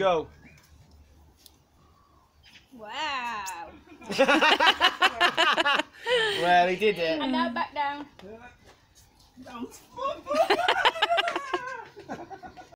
go. Wow. well, he did it. And now back down. Don't.